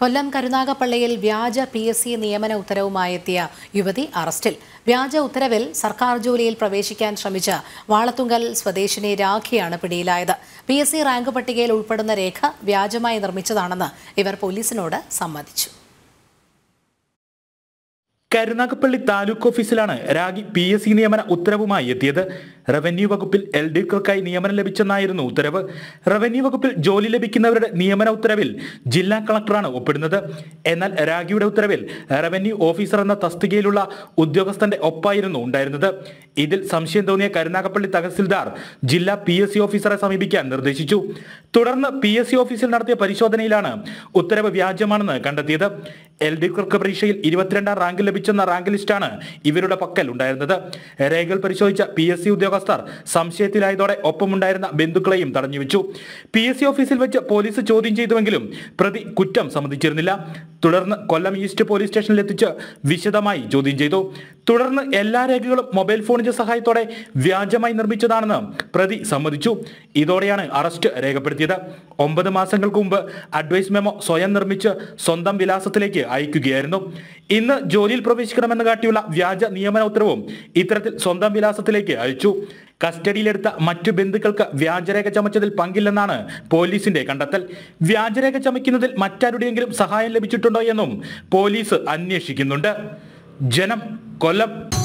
കൊല്ലം കരുനാഗപ്പള്ളിയിൽ വ്യാജ P S C നിയമന ഉത്തരവുമായി എത്തിയ യുവതി അറസ്റ്റിൽ വ്യാജ ഉത്തരവിൽ സർക്കാർ ജോലിയിൽ പ്രവേശിക്കാൻ ശ്രമിച്ച വാളത്തുങ്കൽ സ്വദേശിനി രാഖിയാണ് പിടിയിലായത് പി റാങ്ക് പട്ടികയിൽ ഉൾപ്പെടുന്ന രേഖ വ്യാജമായി നിർമ്മിച്ചതാണെന്ന് ഇവർ പോലീസിനോട് സമ്മതിച്ചു കരുനാഗപ്പള്ളി താലൂക്ക് ഓഫീസിലാണ് രാഗി പി എസ് സി നിയമന ഉത്തരവുമായി എത്തിയത് റവന്യൂ വകുപ്പിൽ എൽ ഡി ക്ലർക്കായി നിയമനം ലഭിച്ചെന്നായിരുന്നു ഉത്തരവ് റവന്യൂ വകുപ്പിൽ ജോലി ലഭിക്കുന്നവരുടെ നിയമന ഉത്തരവിൽ ജില്ലാ കളക്ടറാണ് ഒപ്പിടുന്നത് എന്നാൽ രാഗിയുടെ ഉത്തരവിൽ റവന്യൂ ഓഫീസർ എന്ന തസ്തികയിലുള്ള ഉദ്യോഗസ്ഥന്റെ ഒപ്പായിരുന്നു ഉണ്ടായിരുന്നത് ഇതിൽ സംശയം തോന്നിയ കരുനാഗപ്പള്ളി തഹസിൽദാർ ജില്ലാ പി എസ് സി ഓഫീസറെ സമീപിക്കാൻ നിർദ്ദേശിച്ചു തുടർന്ന് പി എസ് സി ഓഫീസിൽ നടത്തിയ പരിശോധനയിലാണ് ഉത്തരവ് വ്യാജമാണെന്ന് കണ്ടെത്തിയത് എൽ ഡി കുർക്ക് പരീക്ഷയിൽ ഇരുപത്തിരണ്ടാം റാങ്ക് ലഭിച്ചെന്ന റാങ്ക് ലിസ്റ്റാണ് ഇവരുടെ പക്കൽ ഉണ്ടായിരുന്നത് രേഖകൾ പരിശോധിച്ച പി എസ് സി ഉദ്യോഗസ്ഥർ സംശയത്തിലായതോടെ ഒപ്പമുണ്ടായിരുന്ന ബന്ധുക്കളെയും വെച്ചു പി എസ് സി ഓഫീസിൽ വെച്ച് പോലീസ് ചോദ്യം ചെയ്തുവെങ്കിലും പ്രതി കുറ്റം സമ്മതിച്ചിരുന്നില്ല തുടർന്ന് കൊല്ലം ഈസ്റ്റ് പോലീസ് സ്റ്റേഷനിലെത്തിച്ച് വിശദമായി ചോദ്യം ചെയ്തു തുടർന്ന് എല്ലാ രേഖകളും മൊബൈൽ ഫോണിന്റെ സഹായത്തോടെ വ്യാജമായി നിർമ്മിച്ചതാണെന്ന് പ്രതി സമ്മതിച്ചു ഇതോടെയാണ് അറസ്റ്റ് രേഖപ്പെടുത്തിയത് ഒമ്പത് മാസങ്ങൾക്ക് മുമ്പ് അഡ്വൈസ് മെമ്മോ സ്വയം നിർമ്മിച്ച് സ്വന്തം വിലാസത്തിലേക്ക് അയക്കുകയായിരുന്നു ഇന്ന് ജോലിയിൽ പ്രവേശിക്കണമെന്ന് കാട്ടിയുള്ള വ്യാജ നിയമന ഉത്തരവും ഇത്തരത്തിൽ സ്വന്തം വിലാസത്തിലേക്ക് അയച്ചു കസ്റ്റഡിയിലെടുത്ത മറ്റു ബന്ധുക്കൾക്ക് വ്യാജരേഖ ചമച്ചതിൽ പങ്കില്ലെന്നാണ് പോലീസിന്റെ കണ്ടെത്തൽ വ്യാജരേഖ ചമയ്ക്കുന്നതിൽ മറ്റാരുടെയെങ്കിലും സഹായം ലഭിച്ചിട്ടുണ്ടോ എന്നും പോലീസ് അന്വേഷിക്കുന്നുണ്ട് ജനം കൊല്ലം